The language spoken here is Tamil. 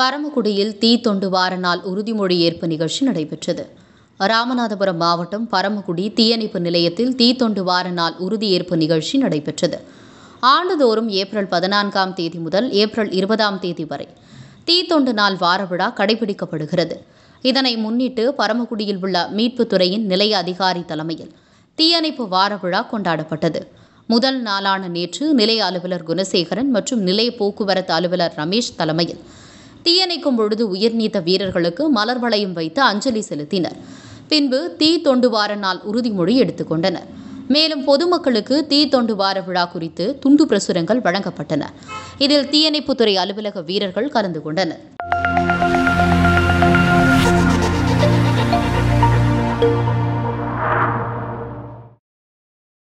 பரமக்குடியில் தீ தொண்டு வார நாள் உறுதிமொழி ஏற்பு நிகழ்ச்சி நடைபெற்றது ராமநாதபுரம் மாவட்டம் பரமக்குடி தீயணைப்பு நிலையத்தில் தீ தொண்டு வார நாள் உறுதியேற்பு நிகழ்ச்சி நடைபெற்றது ஆண்டுதோறும் ஏப்ரல் பதினான்காம் தேதி முதல் ஏப்ரல் இருபதாம் தேதி வரை தீ தொண்டு நாள் வார விழா கடைபிடிக்கப்படுகிறது இதனை முன்னிட்டு பரமக்குடியில் உள்ள மீட்புத்துறையின் நிலைய அதிகாரி தலைமையில் தீயணைப்பு வார விழா கொண்டாடப்பட்டது முதல் நாளான நேற்று நிலைய அலுவலர் குணசேகரன் மற்றும் நிலைய போக்குவரத்து அலுவலர் ரமேஷ் தலைமையில் தீயணைக்கும் பொழுது உயிர் நீத்த வீரர்களுக்கு மலர் வளையம் வைத்து அஞ்சலி செலுத்தினர் பின்பு தீ தொண்டு வார நாள் உறுதிமொழி எடுத்துக்கொண்டனர் மேலும் பொதுமக்களுக்கு தீ தொண்டு வார விழா குறித்து துண்டு பிரசுரங்கள் வழங்கப்பட்டன இதில் தீயணைப்புத்துறை அலுவலக வீரர்கள் கலந்து கொண்டனர்